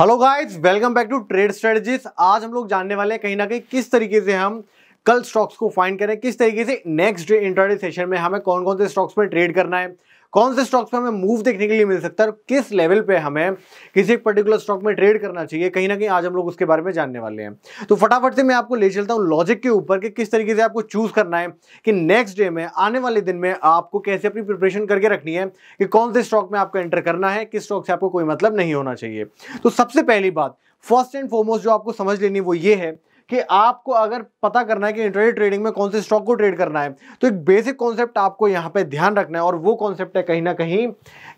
hello guys welcome back to trade strategies आज हम लोग जानने वाले हैं कहीं ना कहीं किस तरीके से हम कल स्टॉक्स को फाइंड करें किस तरीके से नेक्स्ट डे इंटरडे सेशन में हमें कौन कौन से स्टॉक्स पर ट्रेड करना है कौन से स्टॉक्स में हमें मूव देखने के लिए मिल सकता है और किस लेवल पे हमें किसी एक पर्टिकुलर स्टॉक में ट्रेड करना चाहिए कहीं ना कहीं आज हम लोग उसके बारे में जानने वाले हैं तो फटाफट से मैं आपको ले चलता हूँ लॉजिक के ऊपर कि किस तरीके से आपको चूज करना है कि नेक्स्ट डे में आने वाले दिन में आपको कैसे अपनी प्रिपरेशन करके रखनी है कि कौन से स्टॉक में आपको एंटर करना है किस स्टॉक से आपको कोई मतलब नहीं होना चाहिए तो सबसे पहली बात फर्स्ट एंड फॉरमोस्ट जो आपको समझ लेनी वो ये है कि आपको अगर पता करना है कि इंटरनेट ट्रेडिंग में कौन से स्टॉक को ट्रेड करना है तो एक बेसिक कॉन्सेप्ट आपको यहाँ पे ध्यान रखना है और वो कॉन्सेप्ट है कहीं ना कहीं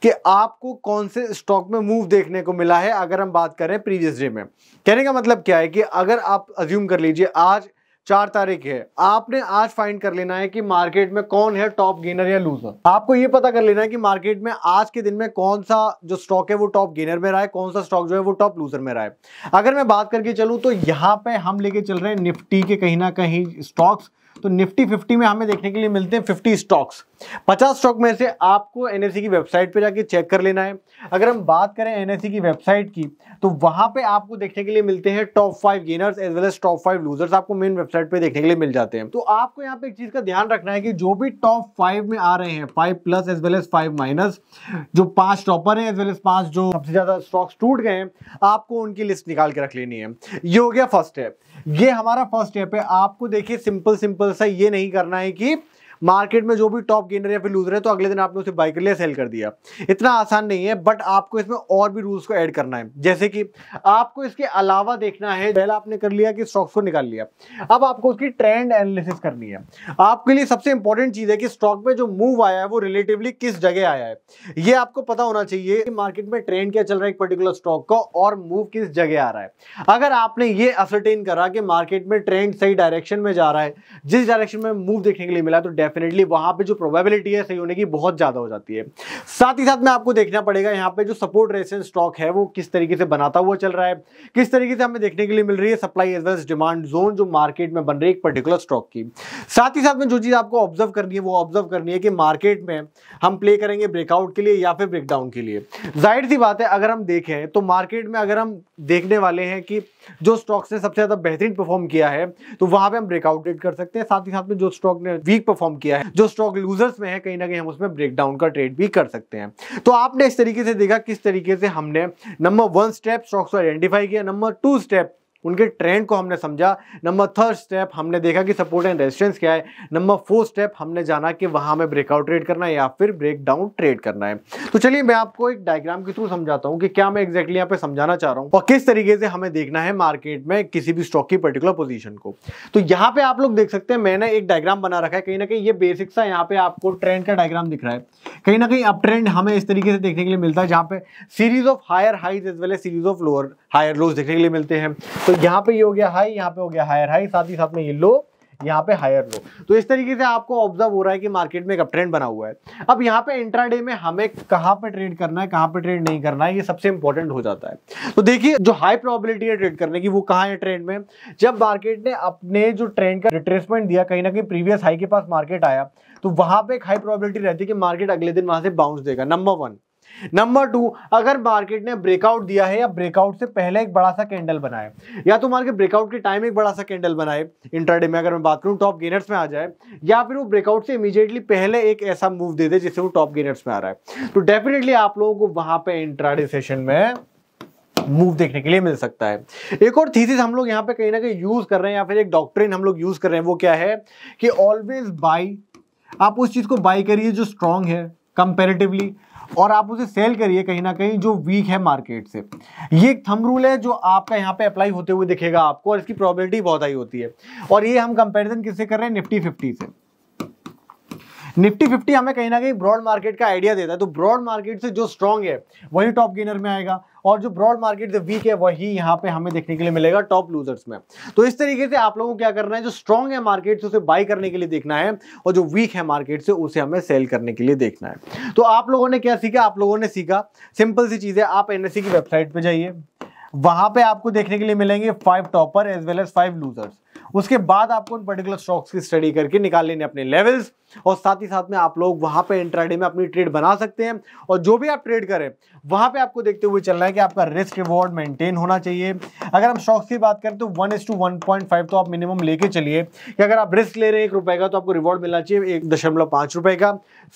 कि आपको कौन से स्टॉक में मूव देखने को मिला है अगर हम बात करें प्रीवियस डे में कहने का मतलब क्या है कि अगर आप अज्यूम कर लीजिए आज चार तारीख है आपने आज फाइंड कर लेना है कि मार्केट में कौन है टॉप गेनर या लूजर आपको ये पता कर लेना है कि मार्केट में आज के दिन में कौन सा जो स्टॉक है वो टॉप गेनर में रहा है कौन सा स्टॉक जो है वो टॉप लूजर में रहा है अगर मैं बात करके चलूँ तो यहाँ पे हम लेके चल रहे हैं निफ्टी के कहीं ना कहीं स्टॉक्स तो निफ्टी 50 में हमें देखने के लिए मिलते हैं 50 स्टॉक्स 50 स्टॉक में से आपको एन e की वेबसाइट पर जाके चेक कर लेना है अगर हम बात करें एन e की वेबसाइट की तो वहाँ पे आपको देखने के लिए मिलते हैं top five gainers as well as top five losers आपको मेन वेबसाइट पे देखने के लिए मिल जाते हैं तो आपको यहाँ पे एक चीज़ का ध्यान रखना है कि जो भी टॉप फाइव में आ रहे हैं five plus as well as five minus जो पाँच टॉपर हैं एज वेल एज पाँच जो सबसे ज़्यादा स्टॉक्स टूट गए हैं आपको उनकी लिस्ट निकाल के रख लेनी है ये हो गया फर्स्ट स्टेप ये हमारा फर्स्ट स्टेप है आपको देखिए सिंपल सिंपल सिंपल सा ये नहीं करना है कि मार्केट में जो भी टॉप गेनर या फिर लूजर है तो अगले दिन आपने उसे बाई कर लिया सेल कर दिया इतना आसान नहीं है बट आपको इसमें और भी रूल्स को ऐड करना है जैसे कि आपको इसके अलावा देखना है पहला आपने कर लिया कि स्टॉक्स को निकाल लिया अब आपको उसकी ट्रेंड एनालिसिस करनी है आपके लिए सबसे इंपॉर्टेंट चीज़ है कि स्टॉक में जो मूव आया है वो रिलेटिवली किस जगह आया है ये आपको पता होना चाहिए कि मार्केट में ट्रेंड क्या चल रहा है एक पर्टिकुलर स्टॉक का और मूव किस जगह आ रहा है अगर आपने ये असरटेन करा कि मार्केट में ट्रेंड सही डायरेक्शन में जा रहा है जिस डायरेक्शन में मूव देखने के लिए मिला तो डेफिनेटली वहां पे जो प्रोबेबिलिटी है सही होने की बहुत ज़्यादा हो जाती है साथ ही साथ में आपको देखना पड़ेगा यहाँ पे जो सपोर्ट रेसेंस स्टॉक है वो किस तरीके से बनाता हुआ चल रहा है किस तरीके से हमें देखने के लिए मिल रही है supply as wells demand zone जो मार्केट में बन रही है एक पर्टिकुलर स्टॉक की साथ ही साथ में जो चीज़ आपको ऑब्जर्व करनी है वो ऑब्जर्व करनी है कि मार्केट में हम प्ले करेंगे ब्रेकआउट के लिए या फिर ब्रेकडाउन के लिए जाहिर सी बात है अगर हम देखें तो मार्केट में अगर हम देखने वाले हैं कि जो स्टॉक्स ने सबसे ज़्यादा बेहतरीन परफॉर्म किया है तो वहां पर हम ब्रेकआउट कर सकते हैं साथ ही साथ में जो स्टॉक ने वीक परफॉर्म किया है जो स्टॉक लूजर्स में है कहीं ना कहीं हम उसमें ब्रेकडाउन का ट्रेड भी कर सकते हैं तो आपने इस तरीके से देखा किस तरीके से हमने नंबर वन स्टेप स्टॉक्स को आइडेंटिफाई किया नंबर टू स्टेप उनके ट्रेंड को हमने समझा नंबर थर्ड स्टेप हमने देखा कि सपोर्ट एंड रेजिस्टेंस क्या है नंबर फोर्थ स्टेप हमने जाना कि वहाँ हमें ब्रेकआउट ट्रेड करना है या फिर ब्रेक डाउन ट्रेड करना है तो चलिए मैं आपको एक डायग्राम के थ्रू समझाता हूँ कि क्या मैं एक्जैक्टली यहाँ पे समझाना चाह रहा हूँ और किस तरीके से हमें देखना है मार्केट में किसी भी स्टॉक की पर्टिकुलर पोजिशन को तो यहाँ पे आप लोग देख सकते हैं मैंने एक डायग्राम बना रखा है कहीं ना कहीं ये बेसिक सा यहाँ पे आपको ट्रेंड का डायग्राम दिख रहा है कहीं ना कहीं अप ट्रेंड हमें इस तरीके से देखने के लिए मिलता है जहाँ पे series of higher highs as well as series of lower higher lows देखने के लिए मिलते हैं तो यहाँ पे ये हो गया हाई यहाँ पे हो गया हायर हाई साथ ही साथ में ये लो यहाँ पे हायर लो तो इस तरीके से आपको ऑब्जर्व हो रहा है कि मार्केट में एक ट्रेंड बना हुआ है अब यहाँ पे इंट्राडे में हमें कहाँ पे ट्रेड करना है कहाँ पे ट्रेड नहीं करना है ये सबसे इंपॉर्टेंट हो जाता है तो देखिए जो हाई प्रोबेबिलिटी है ट्रेड करने की वो कहाँ है ट्रेंड में जब मार्केट ने अपने जो ट्रेंड का रिट्रेसमेंट दिया कहीं ना कहीं प्रीवियस हाई के पास मार्केट आया तो वहां पे एक हाई प्रॉबिलिटी रहती है कि मार्केट अगले दिन वहां से बाउंस देगा नंबर वन नंबर टू अगर मार्केट ने ब्रेकआउट दिया है या ब्रेकआउट से पहले एक बड़ा सा कैंडल बनाए या तो मार्केट ब्रेकआउट के टाइम एक बड़ा सा कैंडल बनाए इंटरडे में अगर मैं बात करूं टॉप गेनर्स में आ जाए या फिर वो ब्रेकआउट से इमीजिएटली पहले एक ऐसा मूव दे दे जिससे वो टॉप गेनर्स में आ रहा है तो डेफिनेटली आप लोगों को वहां पर इंट्राडे सेशन में मूव देखने के लिए मिल सकता है एक और थीसिस हम लोग यहाँ पे कहीं ना कहीं यूज कर रहे हैं या फिर एक डॉक्ट्रिन हम लोग यूज कर रहे हैं वो क्या है कि ऑलवेज बाई आप उस चीज को बाई करिए जो स्ट्रांग है कंपेरेटिवली और आप उसे सेल करिए कहीं ना कहीं जो वीक है मार्केट से ये एक थम रूल है जो आपका यहाँ पे अप्लाई होते हुए दिखेगा आपको और इसकी प्रोबेबिलिटी बहुत हाई होती है और ये हम कंपेरिजन किससे कर रहे हैं निफ्टी फिफ्टी से निफ्टी फिफ्टी हमें कहीं ना कहीं ब्रॉड मार्केट का आइडिया देता है तो ब्रॉड मार्केट से जो स्ट्रॉन्ग है वही टॉप गेनर में आएगा और जो ब्रॉड मार्केट से वीक है वही यहाँ पे हमें देखने के लिए मिलेगा टॉप लूजर्स में तो इस तरीके से आप लोगों को क्या करना है जो स्ट्रॉन्ग है मार्केट से उसे बाई करने के लिए देखना है और जो वीक है मार्केट से उसे हमें सेल करने के लिए देखना है तो आप लोगों ने क्या सीखा आप लोगों ने सीखा सिंपल सी चीज़ है आप एन e की वेबसाइट पर जाइए वहां पे आपको देखने के लिए मिलेंगे five topper as well as five losers उसके बाद आपको उन पर्टिकुलर स्टॉक्स की स्टडी करके निकाल लेने अपने लेवल्स और साथ ही साथ में आप लोग वहां पे इंट्राडे में अपनी ट्रेड बना सकते हैं और जो भी आप ट्रेड करें वहां पे आपको देखते हुए चलना है कि आपका रिस्क रिवॉर्ड मेंटेन होना चाहिए अगर हम स्टॉक्स की बात करें तो one is to one point five तो आप मिनिमम लेके चलिए कि अगर आप रिस्क ले रहे हैं एक रुपए का तो आपको रिवॉर्ड मिलना चाहिए एक दशमलव पांच रुपए का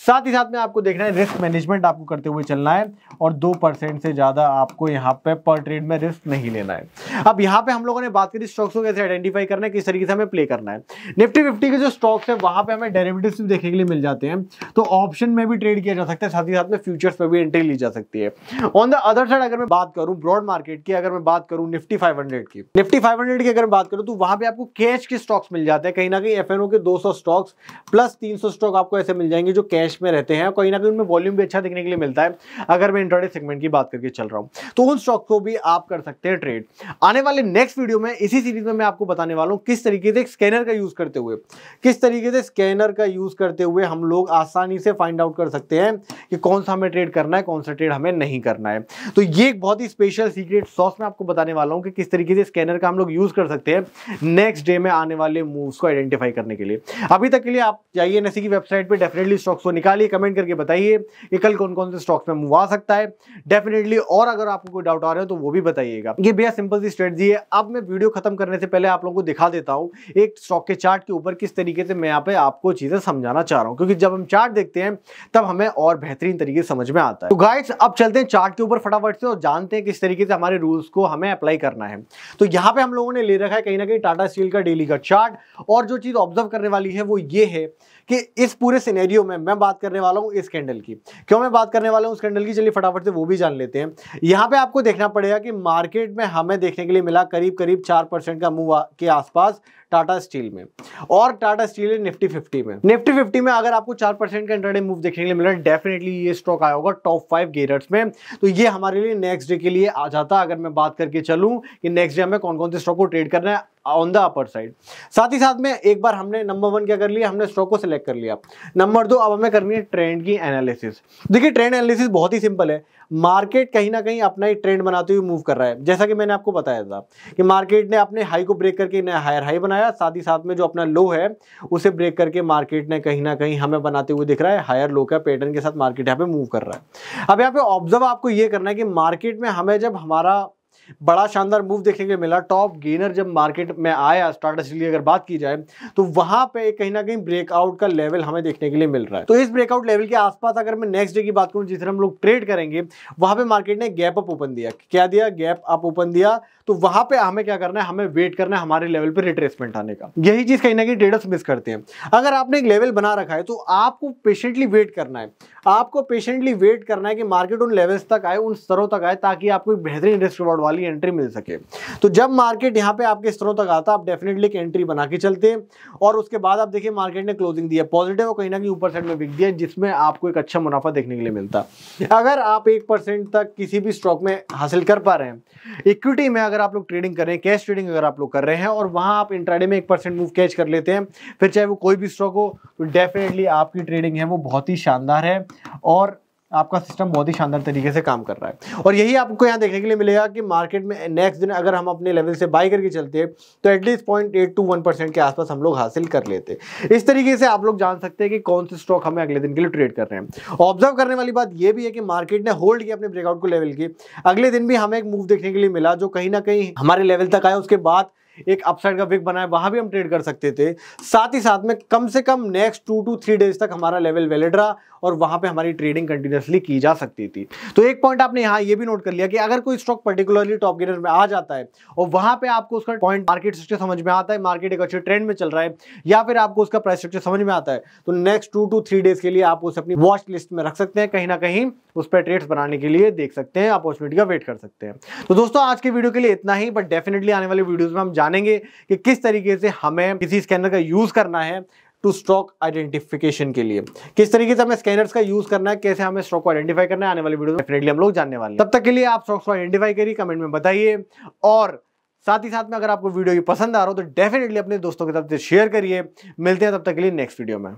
साथ ही साथ में आपको देखना है रिस्क मैनेजमेंट आपको करते हुए चलना है और दो परसेंट से ज़्यादा आपको यहाँ पे पर ट्रेड में रिस्क नहीं लेना है अब यहाँ पे हम लोगों ने बात करी स्टॉक्स को कैसे आइडेंटिफाई करना है किस तरीके से हमें प्ले करना है निफ्टी फिफ्टी के जो स्टॉक्स है वहाँ पे हमें डेरिवेटिव्स भी देखने के लिए मिल जाते हैं तो ऑप्शन में भी ट्रेड किया जा सकता है साथ ही साथ में फ्यूचर्स में भी एंट्री ली जा सकती है ऑन द अदर साइड अगर मैं बात करूँ ब्रॉड मार्केट की अगर मैं बात करूँ निफ्टी फाइव की निफ्टी फाइव की अगर बात करूँ तो वहाँ पे आपको कैश के स्टॉक्स मिल जाते हैं कहीं ना कहीं एफ के दो स्टॉक्स प्लस तीन स्टॉक आपको ऐसे मिल जाएंगे जो कैश में रहते हैं कहीं ना कहीं उनमें वॉल्यूम भी अच्छा देखने के लिए मिलता है अगर मैं इंटरडे सेगमेंट की बात करके चल रहा हूँ तो उन स्टॉक को भी आप कर सकते हैं ट्रेड आने वाले नेक्स्ट वीडियो में इसी सीरीज में मैं आपको बताने वाला हूँ किस तरीके से स्कैनर का यूज़ करते हुए किस तरीके से स्कैनर का यूज़ करते हुए हम लोग आसानी से फाइंड आउट कर सकते हैं कि कौन सा हमें ट्रेड करना है कौन सा ट्रेड हमें नहीं करना है तो ये एक बहुत ही स्पेशल सीक्रेट सॉस मैं आपको बताने वाला हूँ कि किस तरीके से स्कैनर का हम लोग यूज़ कर सकते हैं नेक्स्ट डे में आने वाले मूव्स को आइडेंटिफाई करने के लिए अभी तक के लिए आप जाइए नसी की वेबसाइट पर डेफिनेटली स्टॉक्स को निकालिए कमेंट करके बताइए कि कल कौन कौन से स्टॉक्स में मूव आ सकता है डेफिनेटली और अगर आपको कोई डाउट आ रहे हो तो वो भी बताइए बताइएगा ये भैया सिंपल सी स्ट्रेटजी है अब मैं वीडियो खत्म करने से पहले आप लोगों को दिखा देता हूँ एक स्टॉक के चार्ट के ऊपर किस तरीके से मैं यहाँ पे आपको चीजें समझाना चाह रहा हूँ क्योंकि जब हम चार्ट देखते हैं तब हमें और बेहतरीन तरीके से समझ में आता है तो गाइड्स अब चलते हैं चार्ट के ऊपर फटाफट से और जानते हैं किस तरीके से हमारे रूल्स को हमें अप्लाई करना है तो यहाँ पे हम लोगों ने ले रखा है कहीं ना कहीं टाटा स्टील का डेली का चार्ट और जो चीज ऑब्जर्व करने वाली है वो ये है कि इस पूरे सिनेरियो में मैं बात करने वाला हूँ इस कैंडल की क्यों मैं बात करने वाला हूँ उस कैंडल की चलिए फटाफट से वो भी जान लेते हैं यहाँ पे आपको देखना पड़ेगा कि मार्केट में हमें देखने के लिए मिला करीब करीब चार परसेंट का मूव के आसपास टाटा स्टील में और टाटा स्टील है निफ्टी फिफ्टी में निफ्टी फिफ्टी में अगर आपको चार परसेंट का इंटरडे मूव देखने के लिए मिला डेफिनेटली ये स्टॉक आया होगा टॉप फाइव गेरर्स में तो ये हमारे लिए नेक्स्ट डे के लिए आ जाता अगर मैं बात करके चलूँ कि नेक्स्ट डे हमें कौन कौन से स्टॉक को ट्रेड करना है ऑन द अपर साइड साथ ही साथ में एक बार हमने नंबर वन क्या कर लिया हमने स्टॉक को सिलेक्ट कर लिया नंबर दो अब हमें करनी है ट्रेंड की एनालिसिस देखिए ट्रेंड एनालिसिस बहुत ही सिंपल है मार्केट कहीं ना कहीं अपना ही ट्रेंड बनाते हुए मूव कर रहा है जैसा कि मैंने आपको बताया था कि मार्केट ने अपने हाई को ब्रेक करके नया हायर हाई बनाया साथ ही साथ में जो अपना लो है उसे ब्रेक करके मार्केट ने कहीं ना कहीं हमें बनाते हुए दिख रहा है हायर लो का पैटर्न के साथ मार्केट यहाँ पे मूव कर रहा है अब यहाँ पे ऑब्जर्व आपको ये करना है कि मार्केट में हमें जब हमारा बड़ा शानदार मूव देखने को मिला टॉप गेनर जब मार्केट में आया स्टार्ट लिए अगर बात की जाए तो वहां पे कहीं ना कहीं ब्रेकआउट का लेवल हमें देखने के लिए मिल रहा है तो इस ब्रेकआउट लेवल के आसपास अगर मैं नेक्स्ट डे की बात करूँ जिस तरह हम लोग ट्रेड करेंगे वहां पे मार्केट ने गैप अप ओपन दिया क्या दिया गैप अप ओपन दिया तो वहां पे हमें क्या करना है हमें वेट करना है हमारे लेवल पे रिट्रेसमेंट आने का यही चीज कहीं ना कहीं ट्रेडर्स मिस करते हैं अगर आपने एक लेवल बना रखा है तो आपको पेशेंटली वेट करना है आपको पेशेंटली वेट करना है कि मार्केट उन लेवल्स तक आए उन स्तरों तक आए ताकि आपको बेहतरीन रिस्क रिवॉर्ड वाली एंट्री मिल सके तो जब मार्केट यहाँ पे आपके स्तरों तक आता आप डेफिनेटली एक एंट्री बना के चलते हैं और उसके बाद आप देखिए मार्केट ने क्लोजिंग दिया पॉजिटिव और कहीं ना कहीं ऊपर साइड में बिक दिया जिसमें आपको एक अच्छा मुनाफा देखने के लिए मिलता अगर आप एक तक किसी भी स्टॉक में हासिल कर पा रहे हैं इक्विटी में अगर अगर आप लोग ट्रेडिंग करें कैश ट्रेडिंग अगर आप लोग कर रहे हैं और वहां आप इंट्राडे में एक परसेंट मूव कैच कर लेते हैं फिर चाहे वो कोई भी स्टॉक हो तो डेफिनेटली आपकी ट्रेडिंग है वो बहुत ही शानदार है और आपका सिस्टम बहुत ही शानदार तरीके से काम कर रहा है और यही आपको यहाँ देखने के लिए मिलेगा कि मार्केट में नेक्स्ट दिन अगर हम अपने लेवल से बाई करके चलते हैं तो at least point eight to one percent के आसपास हम लोग हासिल कर लेते इस तरीके से आप लोग जान सकते हैं कि कौन से स्टॉक हमें अगले दिन के लिए ट्रेड कर रहे हैं ऑब्जर्व करने वाली बात यह भी है कि मार्केट ने होल्ड किया अपने ब्रेकआउट को लेवल की अगले दिन भी हमें एक मूव देखने के लिए मिला जो कहीं ना कहीं हमारे लेवल तक आया उसके बाद एक अपसाइड का विक बनाए वहां भी हम ट्रेड कर सकते थे साथ ही साथ में कम से कम next two to three days तक हमारा लेवल वैलिड रहा और वहां पे हमारी ट्रेडिंग कंटिन्यूसली की जा सकती थी तो एक पॉइंट आपने यहाँ ये भी नोट कर लिया कि अगर कोई स्टॉक पर्टिकुलरली टॉप गेनर में आ जाता है और वहां पे आपको उसका पॉइंट मार्केट स्ट्रक्चर समझ में आता है मार्केट एक अच्छे ट्रेंड में चल रहा है या फिर आपको उसका प्राइस स्ट्रक्चर समझ में आता है तो next two to three days के लिए आप उसे अपनी वॉच लिस्ट में रख सकते हैं कहीं ना कहीं उस पर ट्रेड्स बनाने के लिए देख सकते हैं अपॉर्चुनिटी का वेट कर सकते हैं तो दोस्तों आज के वीडियो के लिए इतना ही बट डेफिनेटली आने वाले वीडियोज में हम जानेंगे कि किस तरीके से हमें किसी स्कैनर का यूज़ करना है टू स्टॉक आइडेंटिफिकेशन के लिए किस तरीके से हमें स्कैनर्स का यूज करना है कैसे हमें स्टॉक को आइडेंटिफाई करना है आने वाली वीडियो में डेफिनेटली हम लोग जानने वाले हैं तब तक के लिए आप स्टॉक्स को आइडेंटिफाई करिए कमेंट में बताइए और साथ ही साथ में अगर आपको वीडियो ये पसंद आ रहा हो तो डेफिनेटली अपने दोस्तों के साथ शेयर करिए मिलते हैं तब तक के लिए नेक्स्ट वीडियो में